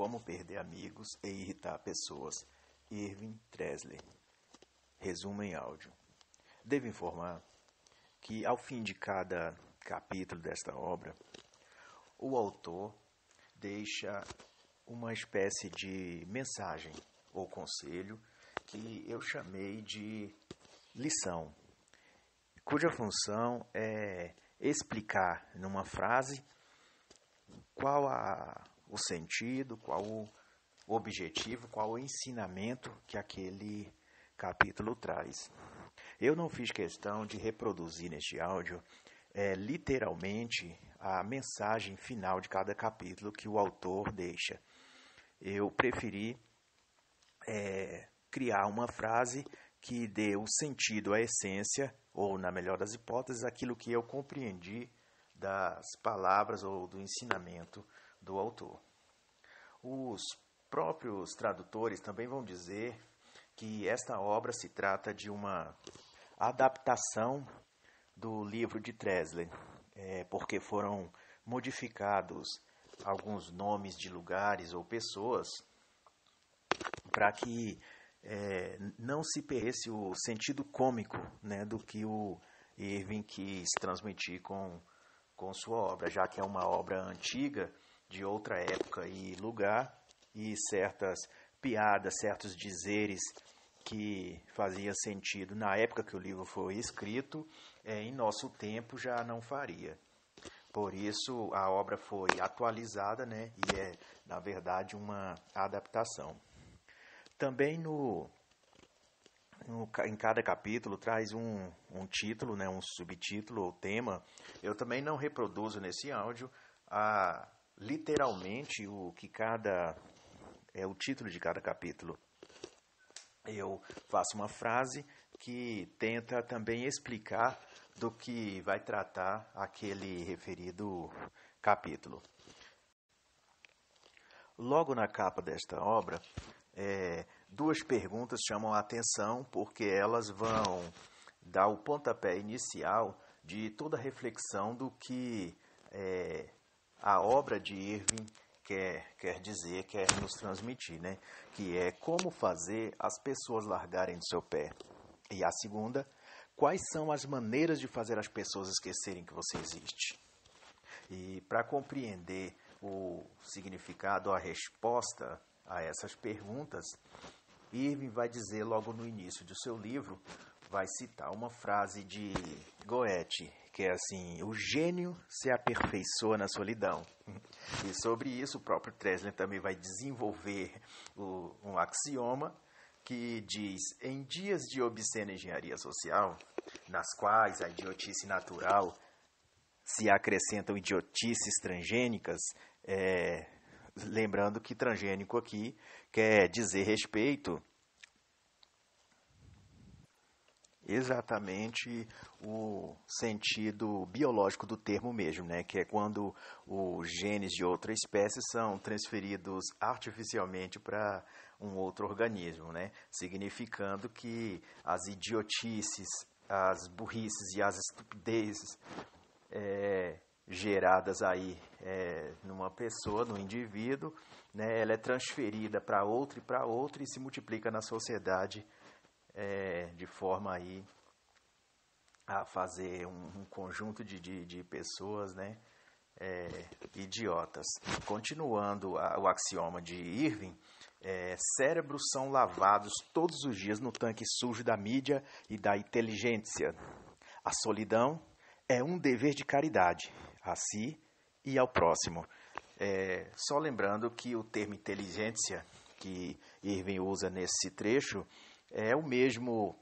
Como Perder Amigos e Irritar Pessoas, Irving Tresler. Resumo em áudio. Devo informar que, ao fim de cada capítulo desta obra, o autor deixa uma espécie de mensagem ou conselho que eu chamei de lição, cuja função é explicar numa frase qual a o sentido, qual o objetivo, qual o ensinamento que aquele capítulo traz. Eu não fiz questão de reproduzir neste áudio é, literalmente a mensagem final de cada capítulo que o autor deixa. Eu preferi é, criar uma frase que dê o sentido, à essência, ou, na melhor das hipóteses, aquilo que eu compreendi das palavras ou do ensinamento do autor. Os próprios tradutores também vão dizer que esta obra se trata de uma adaptação do livro de Tresley, é, porque foram modificados alguns nomes de lugares ou pessoas para que é, não se perdesse o sentido cômico né, do que o Irving quis transmitir com, com sua obra, já que é uma obra antiga de outra época e lugar e certas piadas, certos dizeres que fazia sentido na época que o livro foi escrito, é, em nosso tempo já não faria. Por isso a obra foi atualizada, né, e é na verdade uma adaptação. Também no, no em cada capítulo traz um, um título, né, um subtítulo ou tema. Eu também não reproduzo nesse áudio a literalmente o que cada é o título de cada capítulo. Eu faço uma frase que tenta também explicar do que vai tratar aquele referido capítulo. Logo na capa desta obra, é, duas perguntas chamam a atenção porque elas vão dar o pontapé inicial de toda a reflexão do que é, a obra de Irving quer, quer dizer, quer nos transmitir, né? que é como fazer as pessoas largarem do seu pé. E a segunda, quais são as maneiras de fazer as pessoas esquecerem que você existe. E para compreender o significado, a resposta a essas perguntas, Irving vai dizer logo no início do seu livro, vai citar uma frase de Goethe, que é assim: o gênio se aperfeiçoa na solidão. E sobre isso, o próprio Tresler também vai desenvolver o, um axioma que diz: em dias de obscena engenharia social, nas quais a idiotice natural se acrescentam idiotices transgênicas, é, lembrando que transgênico aqui quer dizer respeito exatamente o sentido biológico do termo mesmo, né? que é quando os genes de outra espécie são transferidos artificialmente para um outro organismo, né? significando que as idiotices, as burrices e as estupidezes é, geradas aí é, numa pessoa, num indivíduo, né? ela é transferida para outra e para outra e se multiplica na sociedade é, de forma aí a fazer um, um conjunto de, de, de, pessoas né, é, idiotas. Continuando a, o axioma de Irving, é, cérebros são lavados todos os dias no tanque sujo da mídia e da inteligência. A solidão é um dever de caridade a si e ao próximo. É, só lembrando que o termo inteligência que Irving usa nesse trecho é o mesmo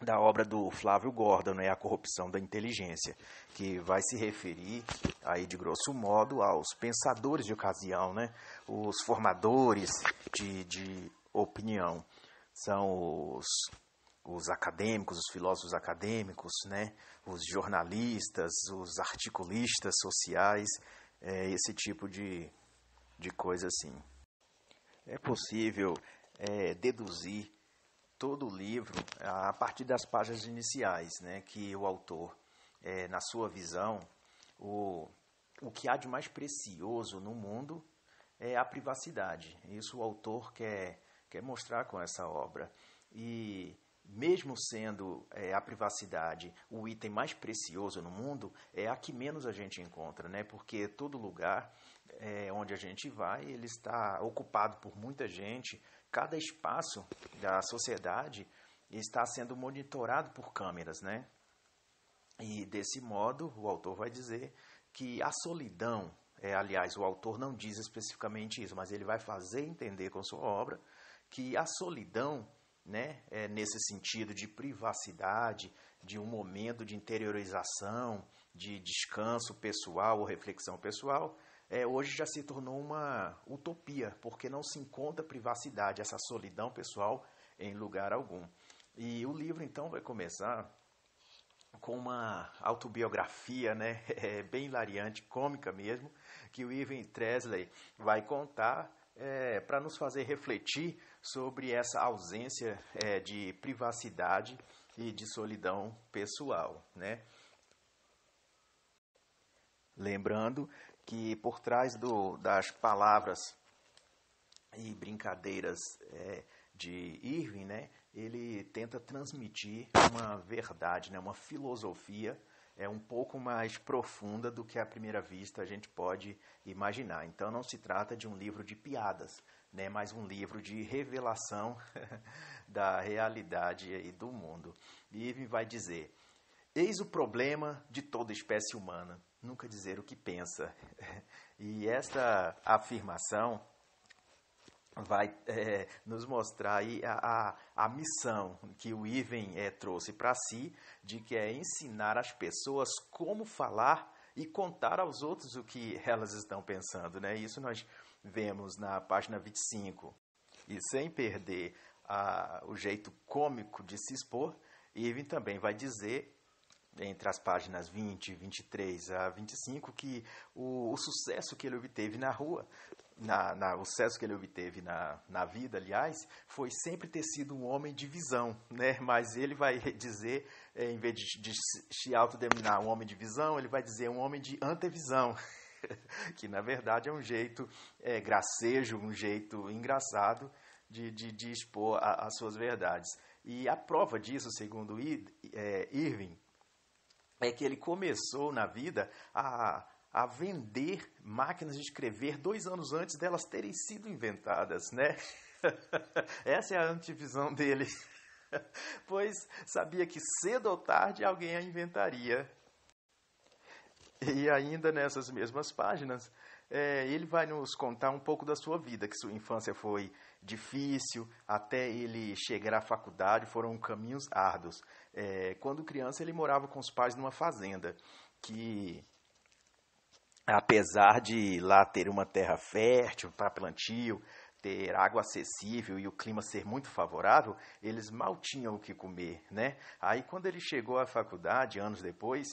da obra do Flávio Gordon, né, A Corrupção da Inteligência, que vai se referir, aí de grosso modo, aos pensadores de ocasião, né, os formadores de, de opinião. São os, os acadêmicos, os filósofos acadêmicos, né, os jornalistas, os articulistas sociais, é, esse tipo de, de coisa assim. É possível é, deduzir todo o livro a partir das páginas iniciais, né, que o autor, é, na sua visão, o, o que há de mais precioso no mundo é a privacidade. Isso o autor quer, quer mostrar com essa obra. E mesmo sendo é, a privacidade o item mais precioso no mundo, é a que menos a gente encontra, né? Porque todo lugar é, onde a gente vai, ele está ocupado por muita gente cada espaço da sociedade está sendo monitorado por câmeras, né? E desse modo, o autor vai dizer que a solidão, é, aliás, o autor não diz especificamente isso, mas ele vai fazer entender com sua obra que a solidão, né, é nesse sentido de privacidade, de um momento de interiorização, de descanso pessoal ou reflexão pessoal, é, hoje já se tornou uma utopia, porque não se encontra privacidade, essa solidão pessoal em lugar algum. E o livro então vai começar com uma autobiografia, né, é, bem hilariante, cômica mesmo, que o Ivan Tresley vai contar é, para nos fazer refletir sobre essa ausência é, de privacidade e de solidão pessoal, né? Lembrando que por trás do, das palavras e brincadeiras é, de Irving, né, ele tenta transmitir uma verdade, né, uma filosofia é um pouco mais profunda do que à primeira vista a gente pode imaginar. Então não se trata de um livro de piadas, né, mas um livro de revelação da realidade e do mundo. Irving vai dizer: Eis o problema de toda espécie humana nunca dizer o que pensa. E esta afirmação vai é, nos mostrar a, a, a, missão que o Ivan é, trouxe para si, de que é ensinar as pessoas como falar e contar aos outros o que elas estão pensando. Né? Isso nós vemos na página 25. E sem perder a, o jeito cômico de se expor, Ivan também vai dizer entre as páginas 20, 23 a 25, que o, o sucesso que ele obteve na rua, na, na, o sucesso que ele obteve na, na vida, aliás, foi sempre ter sido um homem de visão, né? mas ele vai dizer, é, em vez de, de se autodenominar um homem de visão, ele vai dizer um homem de antevisão que na verdade é um jeito é, gracejo, um jeito engraçado de, de, de expor a, as suas verdades. E a prova disso, segundo é, Irving, é que ele começou na vida a, a vender máquinas de escrever dois anos antes delas terem sido inventadas, né? Essa é a antivisão dele. Pois sabia que cedo ou tarde alguém a inventaria. E ainda nessas mesmas páginas, é, ele vai nos contar um pouco da sua vida, que sua infância foi difícil, até ele chegar à faculdade foram caminhos árduos. É, quando criança, ele morava com os pais numa fazenda que, apesar de lá ter uma terra fértil para plantio, ter água acessível e o clima ser muito favorável, eles mal tinham o que comer, né? Aí quando ele chegou à faculdade, anos depois,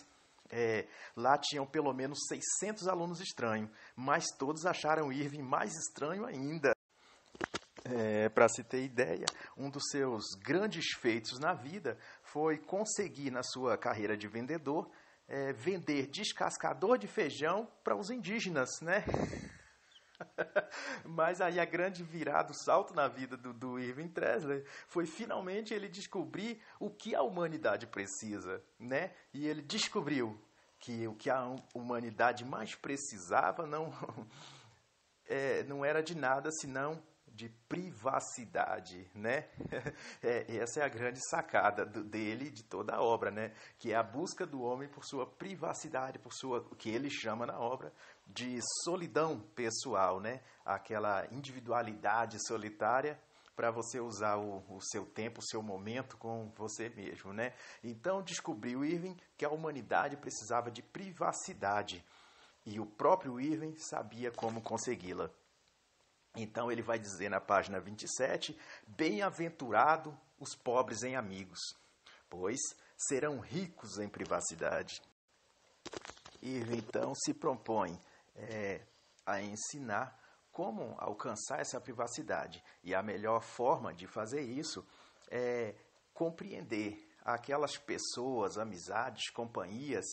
é, lá tinham pelo menos 600 alunos estranhos, mas todos acharam Irving mais estranho ainda. É, Para se ter ideia, um dos seus grandes feitos na vida foi conseguir, na sua carreira de vendedor, é, vender descascador de feijão para os indígenas, né? Mas aí a grande virada, o salto na vida do, do Irving Tresler foi finalmente ele descobrir o que a humanidade precisa, né? E ele descobriu que o que a humanidade mais precisava não, é, não era de nada senão de privacidade, né? É, essa é a grande sacada do, dele, de toda a obra, né? Que é a busca do homem por sua privacidade, por sua, o que ele chama na obra de solidão pessoal, né? Aquela individualidade solitária para você usar o, o, seu tempo, o seu momento com você mesmo, né? Então descobriu Irving que a humanidade precisava de privacidade e o próprio Irving sabia como consegui-la. Então ele vai dizer na página 27: Bem-aventurado os pobres em amigos, pois serão ricos em privacidade. E então se propõe é, a ensinar como alcançar essa privacidade. E a melhor forma de fazer isso é compreender aquelas pessoas, amizades, companhias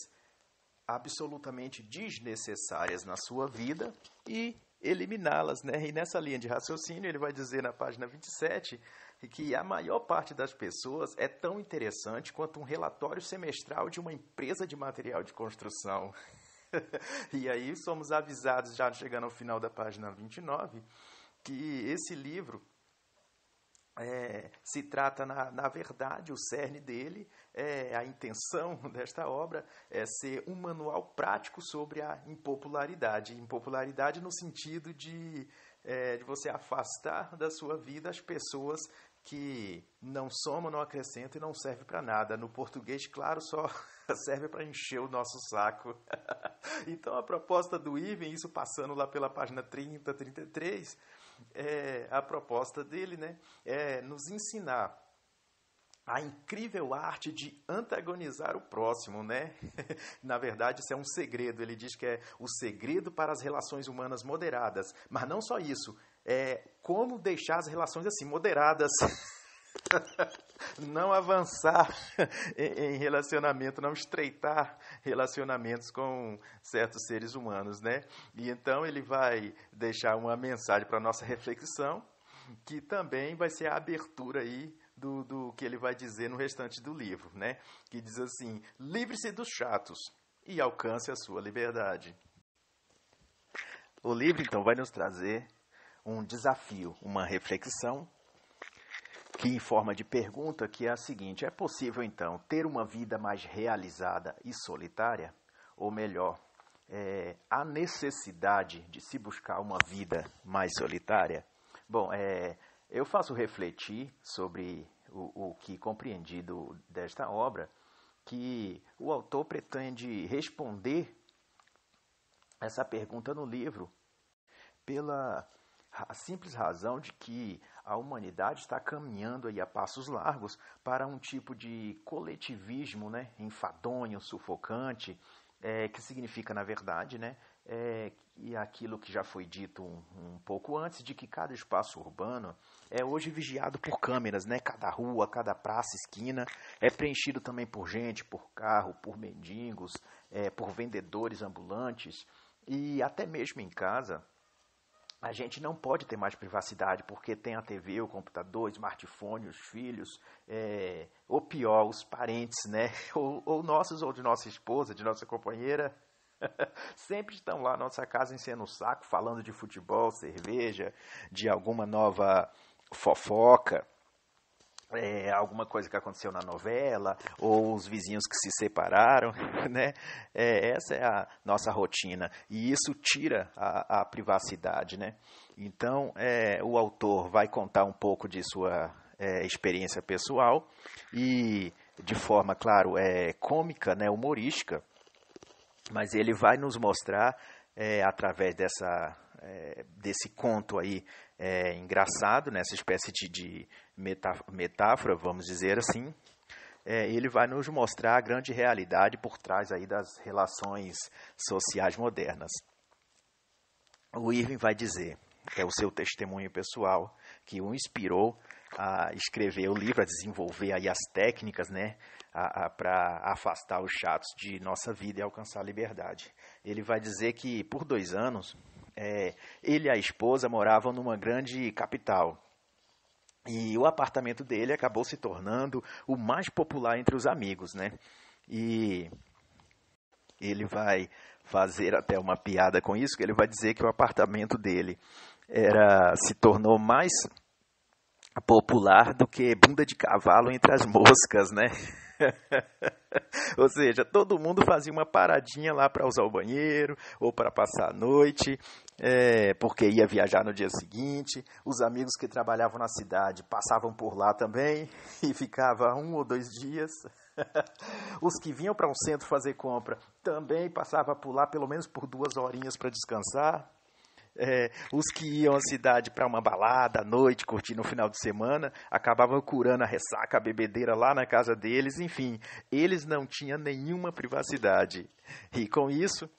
absolutamente desnecessárias na sua vida e eliminá-las. Né? E nessa linha de raciocínio, ele vai dizer na página 27 que a maior parte das pessoas é tão interessante quanto um relatório semestral de uma empresa de material de construção. e aí somos avisados, já chegando ao final da página 29, que esse livro é, se trata, na, na, verdade, o cerne dele, é, a intenção desta obra é ser um manual prático sobre a impopularidade. Impopularidade no sentido de, é, de você afastar da sua vida as pessoas que não soma, não acrescenta e não serve para nada. No português, claro, só serve para encher o nosso saco. então, a proposta do Iven, isso passando lá pela página 30, 33, é, a proposta dele né, é nos ensinar a incrível arte de antagonizar o próximo, né? Na verdade, isso é um segredo. Ele diz que é o segredo para as relações humanas moderadas. Mas não só isso, é como deixar as relações assim moderadas. não avançar em relacionamento, não estreitar relacionamentos com certos seres humanos, né? E então ele vai deixar uma mensagem para nossa reflexão, que também vai ser a abertura aí do, do que ele vai dizer no restante do livro, né? Que diz assim: livre-se dos chatos e alcance a sua liberdade. O livro então vai nos trazer um desafio, uma reflexão aqui em forma de pergunta, que é a seguinte: é possível então ter uma vida mais realizada e solitária? Ou melhor, é, há necessidade de se buscar uma vida mais solitária? Bom, é, eu faço refletir sobre o, o que compreendido desta obra, que o autor pretende responder essa pergunta no livro pela simples razão de que a humanidade está caminhando aí a passos largos para um tipo de coletivismo né, enfadonho, sufocante, é, que significa, na verdade, né, é, e aquilo que já foi dito um, um, pouco antes, de que cada espaço urbano é hoje vigiado por câmeras, né? Cada rua, cada praça, esquina é preenchido também por gente, por carro, por mendigos, é, por vendedores ambulantes e até mesmo em casa a gente não pode ter mais privacidade, porque tem a TV, o computador, o smartphone, os filhos, é, ou pior, os parentes, né? Ou, ou nossos, ou de nossa esposa, de nossa companheira. Sempre estão lá na nossa casa enchendo o saco, falando de futebol, cerveja, de alguma nova fofoca é, alguma coisa que aconteceu na novela, ou os vizinhos que se separaram, né? É, essa é a nossa rotina. E isso tira a, a privacidade, né? Então, é, o autor vai contar um pouco de sua é, experiência pessoal e de forma, claro, é, cômica, né, humorística, mas ele vai nos mostrar, é, através dessa, é, desse conto aí, é, engraçado, nessa né, espécie de, de metáfora, vamos dizer assim, é, ele vai nos mostrar a grande realidade por trás aí das relações sociais modernas. O Irving vai dizer, é o seu testemunho pessoal, que o inspirou a escrever o livro, a desenvolver aí as técnicas, né, para afastar os chatos de nossa vida e alcançar a liberdade. Ele vai dizer que por dois anos é, ele e a esposa moravam numa grande capital. E o apartamento dele acabou se tornando o mais popular entre os amigos, né? E ele vai fazer até uma piada com isso, que ele vai dizer que o apartamento dele era se tornou mais popular do que bunda de cavalo entre as moscas, né? ou seja, todo mundo fazia uma paradinha lá para usar o banheiro ou para passar a noite, é, porque ia viajar no dia seguinte. Os amigos que trabalhavam na cidade passavam por lá também e ficava um ou dois dias. Os que vinham para um centro fazer compra também passava por lá pelo menos por duas horinhas para descansar. É, os que iam à cidade para uma balada à noite, curtir no final de semana, acabavam curando a ressaca, a bebedeira lá na casa deles, enfim, eles não tinham nenhuma privacidade. E com isso,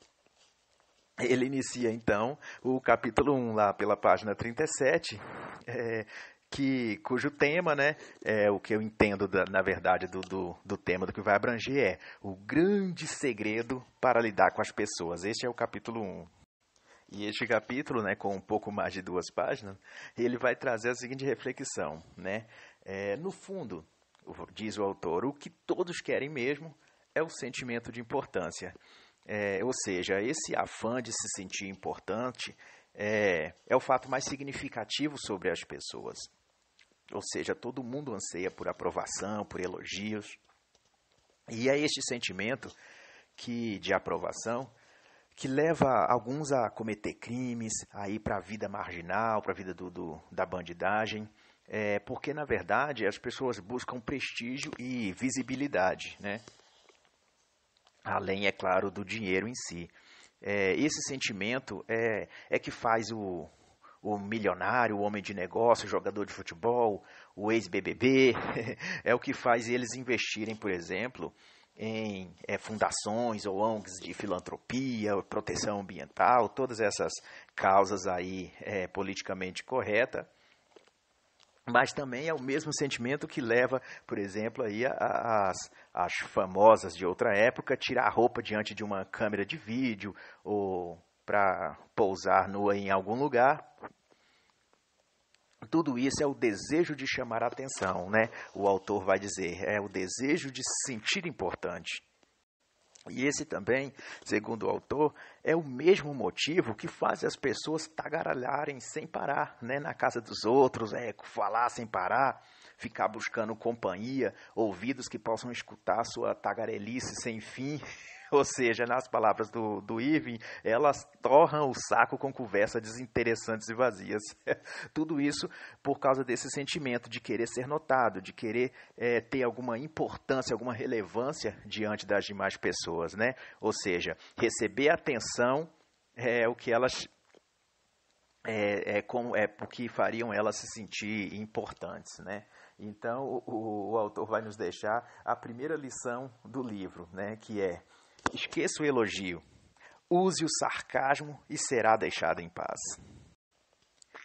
ele inicia então o capítulo 1, lá pela página 37, é, que, cujo tema, né, é, o que eu entendo, da, na verdade, do, do, do, tema do que vai abranger é o grande segredo para lidar com as pessoas. Este é o capítulo 1. E este capítulo, né, com um pouco mais de duas páginas, ele vai trazer a seguinte reflexão, né? É, no fundo, diz o autor, o que todos querem mesmo é o sentimento de importância. É, ou seja, esse afã de se sentir importante é, é o fato mais significativo sobre as pessoas. Ou seja, todo mundo anseia por aprovação, por elogios. E é este sentimento que de aprovação que leva alguns a cometer crimes, a ir para a vida marginal, para a vida do, do, da bandidagem, é, porque na verdade as pessoas buscam prestígio e visibilidade, né? além, é claro, do dinheiro em si. É, esse sentimento é, é que faz o, o milionário, o homem de negócio, o jogador de futebol, o ex-BBB, é o que faz eles investirem, por exemplo, em é, fundações ou ONGs de filantropia, proteção ambiental, todas essas causas aí é, politicamente correta, mas também é o mesmo sentimento que leva, por exemplo, aí as, as famosas de outra época tirar a roupa diante de uma câmera de vídeo ou para pousar nua em algum lugar tudo isso é o desejo de chamar a atenção, né? O autor vai dizer, é o desejo de se sentir importante. E esse também, segundo o autor, é o mesmo motivo que faz as pessoas tagaralharem sem parar, né? Na casa dos outros, é, falar sem parar, ficar buscando companhia, ouvidos que possam escutar sua tagarelice sem fim. Ou seja, nas palavras do, do Irving, elas torram o saco com conversas desinteressantes e vazias. Tudo isso por causa desse sentimento de querer ser notado, de querer é, ter alguma importância, alguma relevância diante das demais pessoas, né? Ou seja, receber atenção é o que elas é, é, como, é porque fariam elas se sentir importantes, né? Então o, o, o, autor vai nos deixar a primeira lição do livro, né? Que é Esqueça o elogio. Use o sarcasmo e será deixado em paz.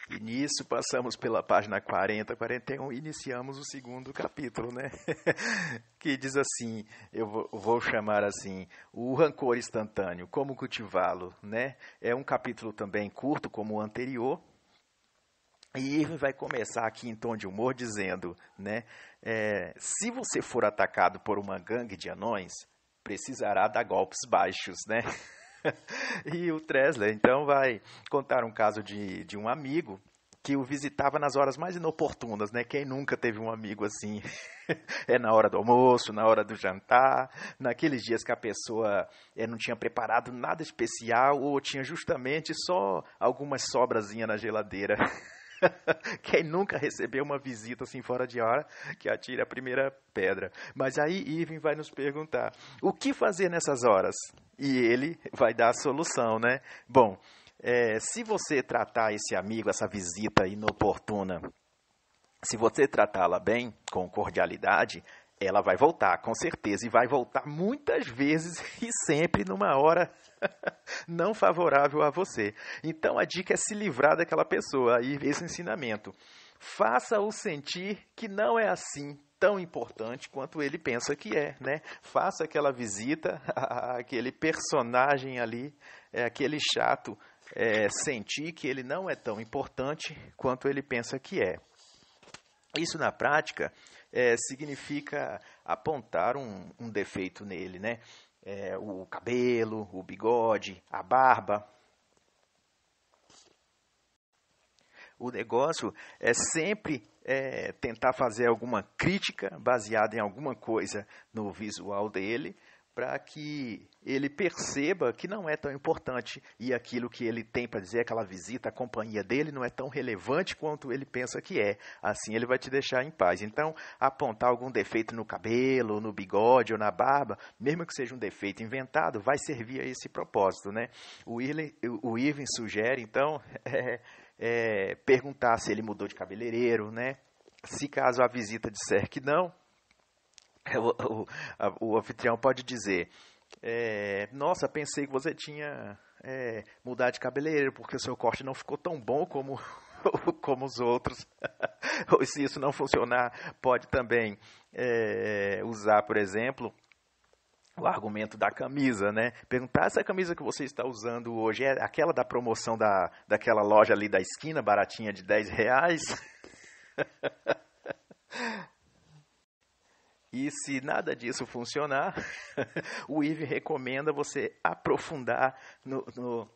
E nisso passamos pela página 40, 41 e iniciamos o segundo capítulo, né? que diz assim, eu vou chamar assim, o rancor instantâneo, como cultivá-lo, né? É um capítulo também curto como o anterior. E Irving vai começar aqui em tom de humor dizendo, né? É, se você for atacado por uma gangue de anões, precisará dar golpes baixos, né? e o Tresler, então, vai contar um caso de, de um amigo que o visitava nas horas mais inoportunas, né? Quem nunca teve um amigo assim? é na hora do almoço, na hora do jantar, naqueles dias que a pessoa é, não tinha preparado nada especial ou tinha justamente só algumas sobrazinhas na geladeira. Quem nunca recebeu uma visita assim fora de hora, que atire a primeira pedra. Mas aí Irving vai nos perguntar: o que fazer nessas horas? E ele vai dar a solução, né? Bom, é, se você tratar esse amigo, essa visita inoportuna, se você tratá-la bem, com cordialidade, ela vai voltar, com certeza, e vai voltar muitas vezes e sempre numa hora não favorável a você. Então a dica é se livrar daquela pessoa, aí esse ensinamento. Faça-o sentir que não é assim tão importante quanto ele pensa que é, né? Faça aquela visita, aquele personagem ali, é, aquele chato, é, sentir que ele não é tão importante quanto ele pensa que é. Isso na prática é, significa apontar um, um, defeito nele, né? É, o cabelo, o bigode, a barba. O negócio é sempre é, tentar fazer alguma crítica baseada em alguma coisa no visual dele para que ele perceba que não é tão importante e aquilo que ele tem para dizer, aquela visita à companhia dele, não é tão relevante quanto ele pensa que é. Assim ele vai te deixar em paz. Então, apontar algum defeito no cabelo, no bigode ou na barba, mesmo que seja um defeito inventado, vai servir a esse propósito. Né? O, Irlen, o Irving sugere, então, é, é, perguntar se ele mudou de cabeleireiro, né? se caso a visita disser que não, o, o, a, o anfitrião pode dizer: é, Nossa, pensei que você tinha é, mudado de cabeleireiro porque o seu corte não ficou tão bom como, como os outros. Ou se isso não funcionar, pode também é, usar, por exemplo, o argumento da camisa, né? Perguntar se a camisa que você está usando hoje é aquela da promoção da, daquela loja ali da esquina, baratinha de 10 reais. E se nada disso funcionar, o IVE recomenda você aprofundar no, no,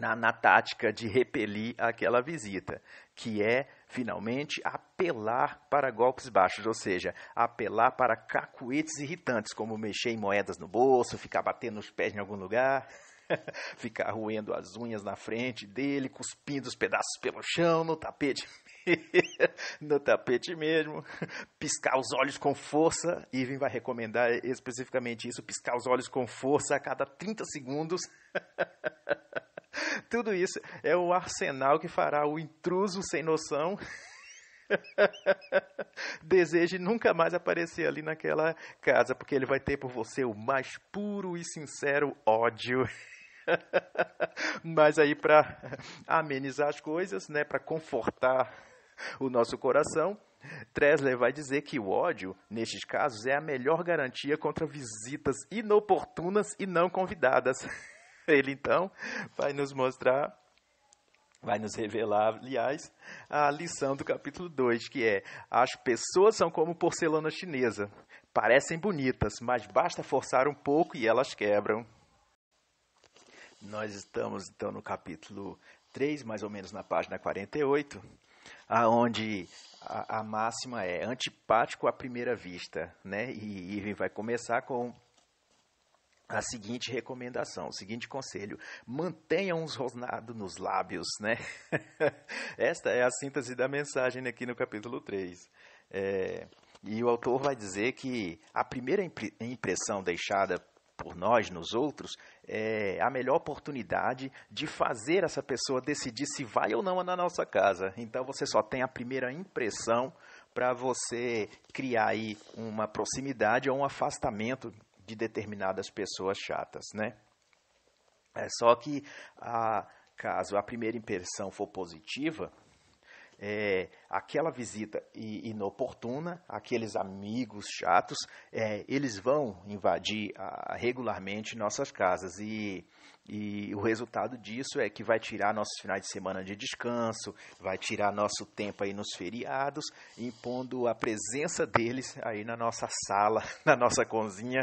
na, na tática de repelir aquela visita, que é finalmente apelar para golpes baixos, ou seja, apelar para cacuetes irritantes, como mexer em moedas no bolso, ficar batendo os pés em algum lugar, ficar roendo as unhas na frente dele, cuspindo os pedaços pelo chão, no tapete. no tapete mesmo, piscar os olhos com força. Irving vai recomendar especificamente isso: piscar os olhos com força a cada 30 segundos. Tudo isso é o arsenal que fará o intruso sem noção. Deseje nunca mais aparecer ali naquela casa, porque ele vai ter por você o mais puro e sincero ódio. Mas aí para amenizar as coisas, né, para confortar o nosso coração, Tresler vai dizer que o ódio, nestes casos, é a melhor garantia contra visitas inoportunas e não convidadas. Ele então vai nos mostrar, vai nos revelar, aliás, a lição do capítulo 2, que é: as pessoas são como porcelana chinesa, parecem bonitas, mas basta forçar um pouco e elas quebram. Nós estamos então no capítulo 3, mais ou menos na página 48 aonde a, a, máxima é antipático à primeira vista, né? E, vai começar com a seguinte recomendação, o seguinte conselho: mantenham uns rosnados nos lábios, né? Esta é a síntese da mensagem aqui no capítulo 3. É, e o autor vai dizer que a primeira impressão deixada por nós, nos outros, é a melhor oportunidade de fazer essa pessoa decidir se vai ou não na nossa casa. Então você só tem a primeira impressão para você criar aí uma proximidade ou um afastamento de determinadas pessoas chatas, né? É só que a, ah, caso a primeira impressão for positiva, é, aquela visita inoportuna, aqueles amigos chatos, é, eles vão invadir regularmente nossas casas e, e o resultado disso é que vai tirar nossos finais de semana de descanso, vai tirar nosso tempo aí nos feriados, impondo a presença deles aí na nossa sala, na nossa cozinha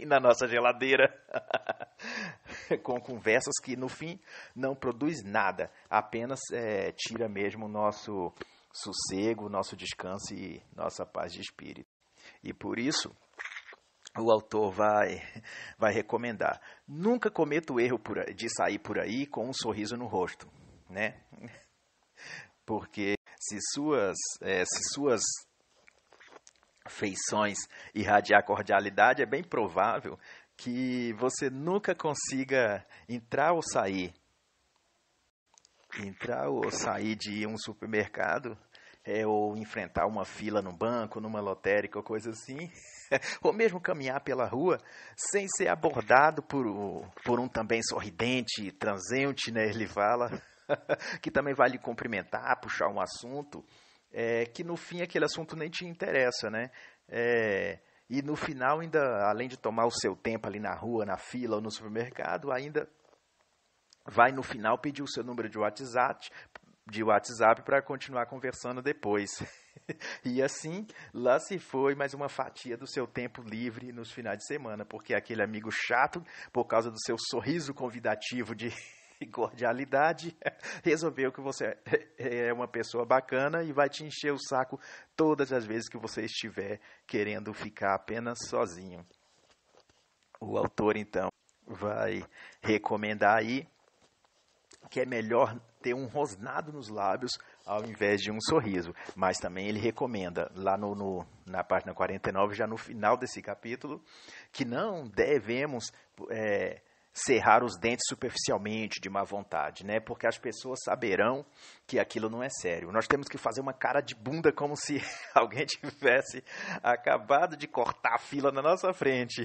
e na nossa geladeira, com conversas que no fim não produz nada, apenas é, tira mesmo o nosso sossego, nosso descanso e nossa paz de espírito. E por isso, o autor vai, vai recomendar: nunca cometa o erro por, de sair por aí com um sorriso no rosto, né? Porque se suas, é, se suas feições irradiar cordialidade, é bem provável que você nunca consiga entrar ou sair. Entrar ou sair de um supermercado é, ou enfrentar uma fila no banco, numa lotérica ou coisa assim, ou mesmo caminhar pela rua sem ser abordado por, um, por um também sorridente, transeunte, né? Ele fala, que também vai lhe cumprimentar, puxar um assunto é, que no fim aquele assunto nem te interessa, né? É, e no final, ainda, além de tomar o seu tempo ali na rua, na fila ou no supermercado, ainda vai no final pedir o seu número de WhatsApp, de WhatsApp para continuar conversando depois. e assim, lá se foi mais uma fatia do seu tempo livre nos finais de semana, porque aquele amigo chato, por causa do seu sorriso convidativo de e cordialidade, resolveu que você é, é uma pessoa bacana e vai te encher o saco todas as vezes que você estiver querendo ficar apenas sozinho. O autor, então, vai recomendar aí que é melhor ter um rosnado nos lábios ao invés de um sorriso. Mas também ele recomenda, lá no, no, na página 49, já no final desse capítulo, que não devemos é, cerrar os dentes superficialmente, de má vontade, né? Porque as pessoas saberão que aquilo não é sério. Nós temos que fazer uma cara de bunda como se alguém tivesse acabado de cortar a fila na nossa frente.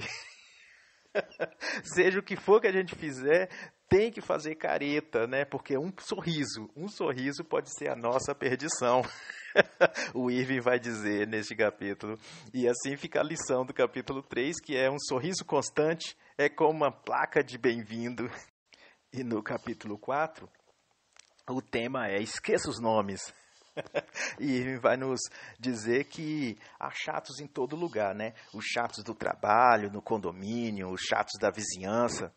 Seja o que for que a gente fizer, tem que fazer careta, né? Porque um sorriso, um sorriso pode ser a nossa perdição. o Irving vai dizer neste capítulo. E assim fica a lição do capítulo 3, que é um sorriso constante é como uma placa de bem-vindo. E no capítulo 4, o tema é Esqueça os nomes. e vai nos dizer que há chatos em todo lugar, né? Os chatos do trabalho, no condomínio, os chatos da vizinhança,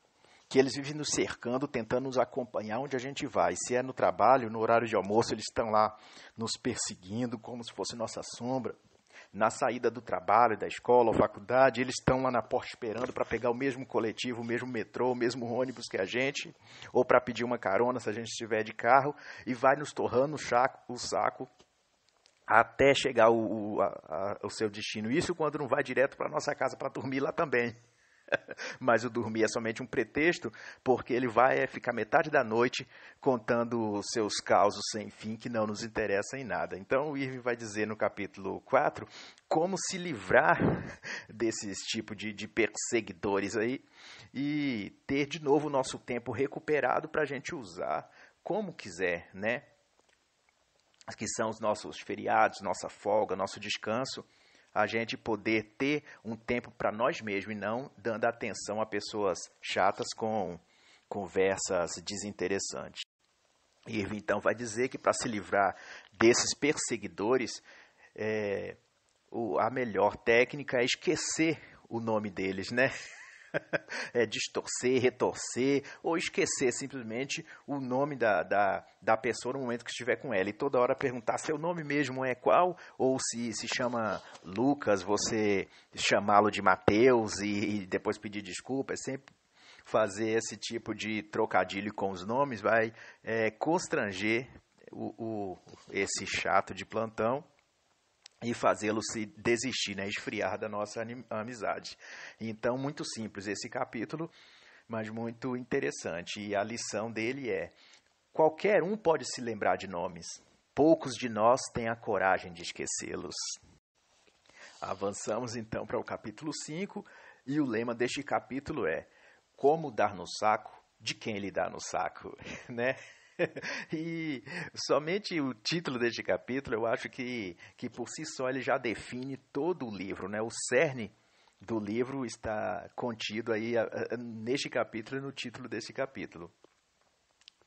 que eles vivem nos cercando, tentando nos acompanhar onde a gente vai. Se é no trabalho, no horário de almoço, eles estão lá nos perseguindo como se fosse nossa sombra na saída do trabalho, da escola ou faculdade, eles estão lá na porta esperando para pegar o mesmo coletivo, o mesmo metrô, o mesmo ônibus que a gente, ou para pedir uma carona se a gente estiver de carro, e vai nos torrando o, chaco, o saco até chegar o, o, a, a, o seu destino. Isso quando não vai direto para nossa casa para dormir lá também. Mas o dormir é somente um pretexto, porque ele vai ficar metade da noite contando seus causos sem fim que não nos interessam em nada. Então, o Irving vai dizer no capítulo 4 como se livrar desses tipo de, de perseguidores aí e ter de novo o nosso tempo recuperado para a gente usar como quiser, né? Que são os nossos feriados, nossa folga, nosso descanso a gente poder ter um tempo para nós mesmos e não dando atenção a pessoas chatas com conversas desinteressantes. Irving então vai dizer que para se livrar desses perseguidores, é, o, a melhor técnica é esquecer o nome deles, né? é, distorcer, retorcer ou esquecer simplesmente o nome da, da, da pessoa no momento que estiver com ela e toda hora perguntar seu é nome mesmo é qual ou se se chama Lucas, você chamá-lo de Mateus e, e depois pedir desculpa, é sempre fazer esse tipo de trocadilho com os nomes vai é, constranger o, o, esse chato de plantão e fazê-lo se desistir, né, esfriar da nossa amizade. Então, muito simples esse capítulo, mas muito interessante. E a lição dele é: qualquer um pode se lembrar de nomes, poucos de nós têm a coragem de esquecê-los. Avançamos então para o capítulo 5, e o lema deste capítulo é: Como dar no saco de quem lhe dá no saco, né? e somente o título deste capítulo, eu acho que, que por si só ele já define todo o livro, né? O cerne do livro está contido aí neste capítulo e no título desse capítulo.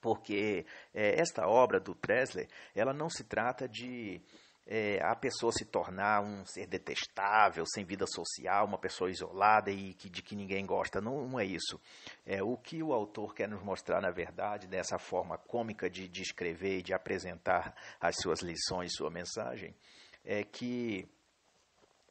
Porque é, esta obra do Presley, ela não se trata de é, a pessoa se tornar um ser detestável, sem vida social, uma pessoa isolada e que, de que ninguém gosta. Não, não é isso. É, o que o autor quer nos mostrar, na verdade, dessa forma cômica de, de escrever e de apresentar as suas lições, sua mensagem, é que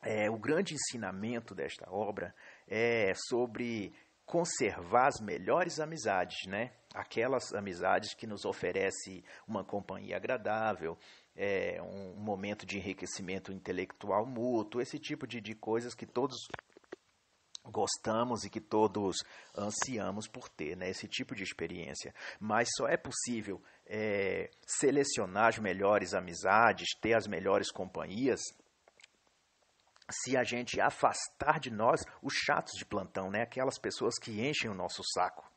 é, o grande ensinamento desta obra é sobre conservar as melhores amizades, né? Aquelas amizades que nos oferece uma companhia agradável, é, um momento de enriquecimento intelectual mútuo, esse tipo de, de coisas que todos gostamos e que todos ansiamos por ter, né? esse tipo de experiência. Mas só é possível é, selecionar as melhores amizades, ter as melhores companhias, se a gente afastar de nós os chatos de plantão, né? aquelas pessoas que enchem o nosso saco.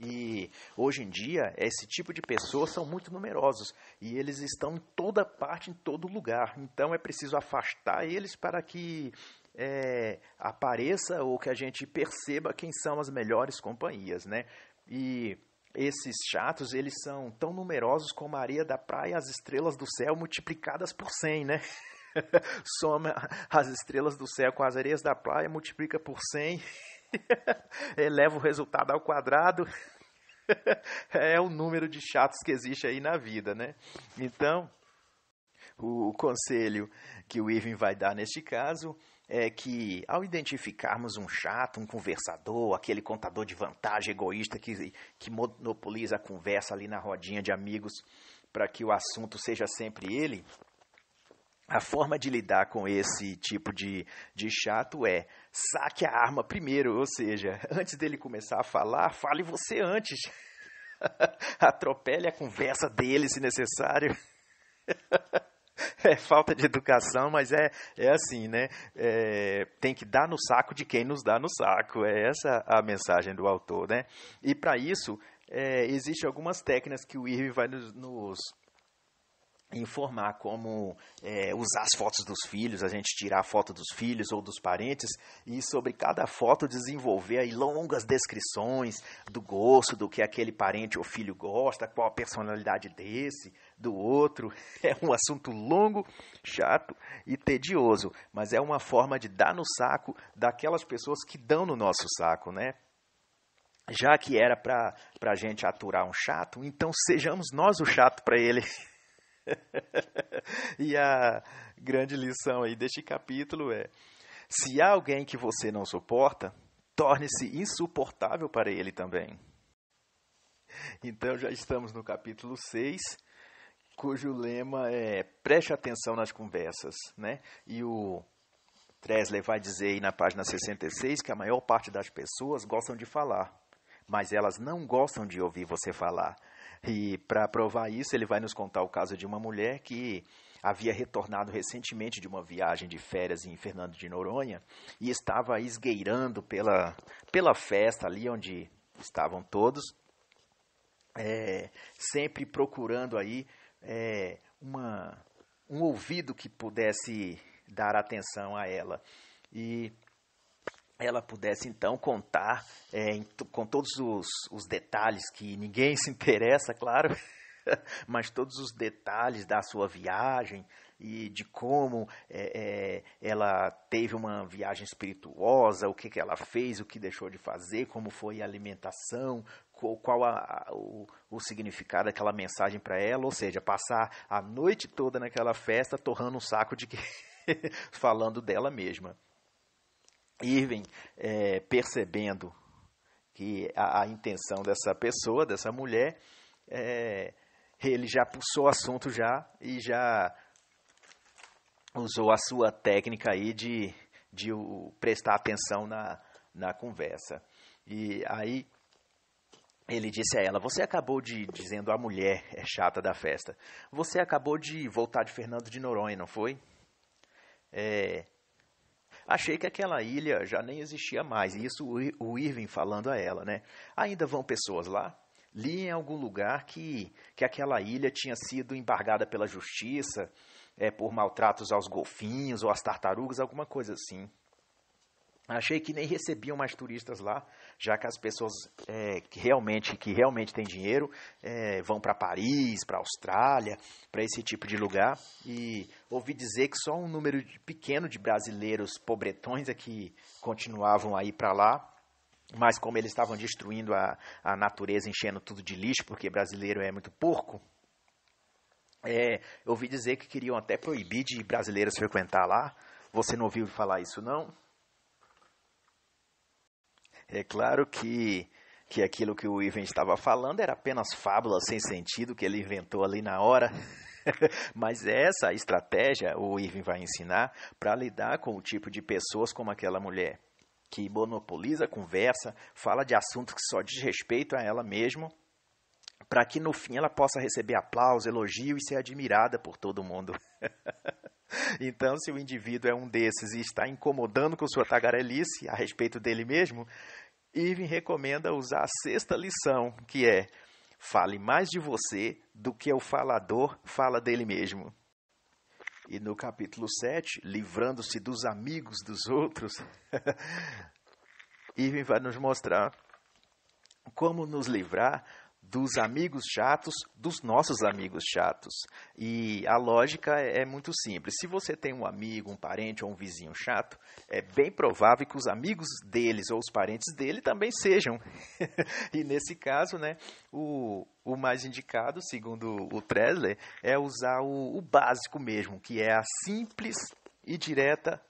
E hoje em dia, esse tipo de pessoas são muito numerosos e eles estão em toda parte, em todo lugar. Então é preciso afastar eles para que é, apareça ou que a gente perceba quem são as melhores companhias, né? E esses chatos, eles são tão numerosos como a areia da praia, as estrelas do céu multiplicadas por 100, né? Soma as estrelas do céu com as areias da praia, multiplica por 100 eleva o resultado ao quadrado, é o número de chatos que existe aí na vida, né? Então, o, conselho que o Irving vai dar neste caso é que ao identificarmos um chato, um conversador, aquele contador de vantagem egoísta que, que monopoliza a conversa ali na rodinha de amigos para que o assunto seja sempre ele, a forma de lidar com esse tipo de, de chato é saque a arma primeiro, ou seja, antes dele começar a falar, fale você antes. Atropele a conversa dele se necessário. É falta de educação, mas é, é assim, né? É, tem que dar no saco de quem nos dá no saco. É essa a mensagem do autor, né? E para isso, é, existem algumas técnicas que o Irving vai nos, nos informar como é, usar as fotos dos filhos, a gente tirar a foto dos filhos ou dos parentes e sobre cada foto desenvolver aí longas descrições do gosto, do que aquele parente ou filho gosta, qual a personalidade desse, do outro. É um assunto longo, chato e tedioso, mas é uma forma de dar no saco daquelas pessoas que dão no nosso saco, né? Já que era para a gente aturar um chato, então sejamos nós o chato para ele. e a grande lição aí deste capítulo é: se há alguém que você não suporta, torne-se insuportável para ele também. Então já estamos no capítulo 6, cujo lema é preste atenção nas conversas, né? E o Tresler vai dizer aí na página 66 que a maior parte das pessoas gostam de falar, mas elas não gostam de ouvir você falar. E para provar isso, ele vai nos contar o caso de uma mulher que havia retornado recentemente de uma viagem de férias em Fernando de Noronha e estava esgueirando pela, pela festa ali onde estavam todos, é, sempre procurando aí é, uma, um ouvido que pudesse dar atenção a ela. E ela pudesse então contar é, com todos os, os detalhes que ninguém se interessa, claro, mas todos os detalhes da sua viagem e de como é, é, ela teve uma viagem espirituosa, o que, que ela fez, o que deixou de fazer, como foi a alimentação, qual, qual a, o, o significado daquela mensagem para ela, ou seja, passar a noite toda naquela festa torrando um saco de que falando dela mesma. Irving, é, percebendo que a, a, intenção dessa pessoa, dessa mulher, é, ele já puxou o assunto já e já usou a sua técnica aí de, de o, prestar atenção na, na conversa. E aí ele disse a ela: Você acabou de, dizendo a mulher é chata da festa, você acabou de voltar de Fernando de Noronha, não foi? É, Achei que aquela ilha já nem existia mais, e isso o Irving falando a ela, né? Ainda vão pessoas lá? Li em algum lugar que, que aquela ilha tinha sido embargada pela justiça é, por maltratos aos golfinhos ou às tartarugas, alguma coisa assim. Achei que nem recebiam mais turistas lá, já que as pessoas é, que realmente que realmente têm dinheiro é, vão para Paris, para Austrália, para esse tipo de lugar. E ouvi dizer que só um número pequeno de brasileiros pobretões é que continuavam a ir para lá. Mas como eles estavam destruindo a, a natureza, enchendo tudo de lixo, porque brasileiro é muito porco, é, eu ouvi dizer que queriam até proibir de brasileiros frequentar lá. Você não ouviu falar isso, não? É claro que, que aquilo que o Ivan estava falando era apenas fábula sem sentido que ele inventou ali na hora. Mas essa estratégia o Ivan vai ensinar para lidar com o tipo de pessoas como aquela mulher, que monopoliza a conversa, fala de assuntos que só diz respeito a ela mesma, para que no fim ela possa receber aplauso, elogio e ser admirada por todo mundo. Então, se o indivíduo é um desses e está incomodando com sua tagarelice a respeito dele mesmo, Irving recomenda usar a sexta lição, que é: fale mais de você do que o falador fala dele mesmo. E no capítulo 7, livrando-se dos amigos dos outros, Irving vai nos mostrar como nos livrar dos amigos chatos dos nossos amigos chatos. E a lógica é, é, muito simples. Se você tem um amigo, um parente ou um vizinho chato, é bem provável que os amigos deles ou os parentes dele também sejam. e nesse caso, né, o, o mais indicado, segundo o Tresler, é usar o, o básico mesmo, que é a simples e direta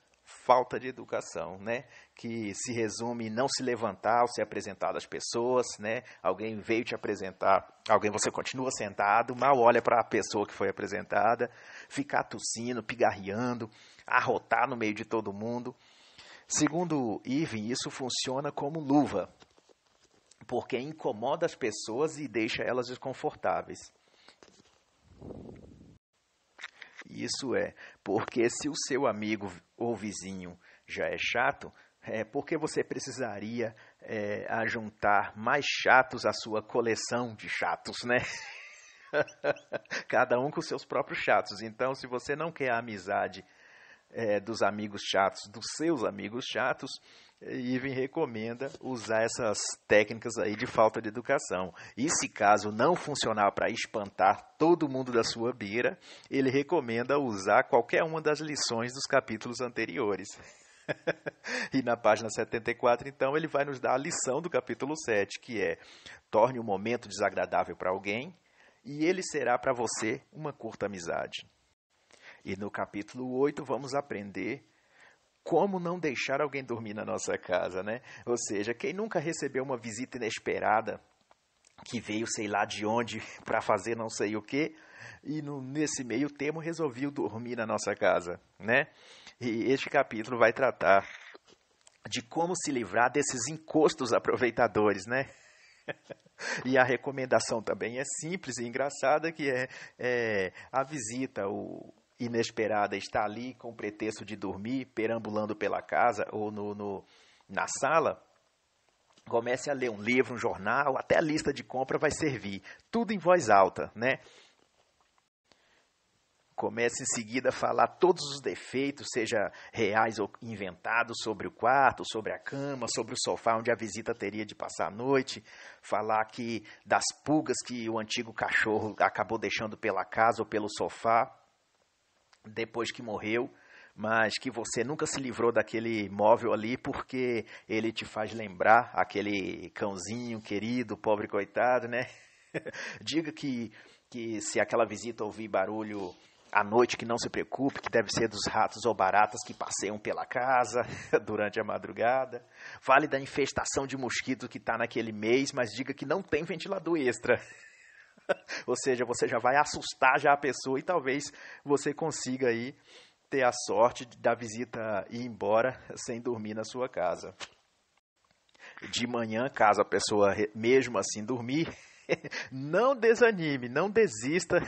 falta de educação, né? que se resume em não se levantar ou ser apresentado às pessoas, né? Alguém veio te apresentar, alguém você continua sentado, mal olha para a pessoa que foi apresentada, ficar tossindo, pigarreando, arrotar no meio de todo mundo. Segundo Irving, isso funciona como luva, porque incomoda as pessoas e deixa elas desconfortáveis. Isso é, porque se o seu amigo ou vizinho já é chato, é, porque você precisaria é, ajuntar mais chatos à sua coleção de chatos, né? Cada um com seus próprios chatos. Então, se você não quer a amizade é, dos amigos chatos, dos seus amigos chatos, Ivan recomenda usar essas técnicas aí de falta de educação. E se caso não funcionar para espantar todo mundo da sua beira, ele recomenda usar qualquer uma das lições dos capítulos anteriores. e na página 74, então, ele vai nos dar a lição do capítulo 7, que é: torne um momento desagradável para alguém e ele será para você uma curta amizade. E no capítulo 8, vamos aprender como não deixar alguém dormir na nossa casa, né? Ou seja, quem nunca recebeu uma visita inesperada que veio sei lá de onde para fazer não sei o quê e no, nesse meio tempo resolviu dormir na nossa casa, né? E este capítulo vai tratar de como se livrar desses encostos aproveitadores, né? e a recomendação também é simples e engraçada, que é, é a visita, o, inesperada está ali com o pretexto de dormir, perambulando pela casa ou no, no, na sala, comece a ler um livro, um jornal, até a lista de compra vai servir. Tudo em voz alta, né? começa em seguida a falar todos os defeitos, seja reais ou inventados, sobre o quarto, sobre a cama, sobre o sofá onde a visita teria de passar a noite, falar que das pulgas que o antigo cachorro acabou deixando pela casa ou pelo sofá depois que morreu, mas que você nunca se livrou daquele móvel ali porque ele te faz lembrar aquele cãozinho querido, pobre coitado, né? Diga que que se aquela visita ouvir barulho à noite, que não se preocupe, que deve ser dos ratos ou baratas que passeiam pela casa durante a madrugada. Fale da infestação de mosquito que está naquele mês, mas diga que não tem ventilador extra. ou seja, você já vai assustar já a pessoa e talvez você consiga aí ter a sorte da visita ir embora sem dormir na sua casa. De manhã, caso a pessoa mesmo assim dormir, não desanime, não desista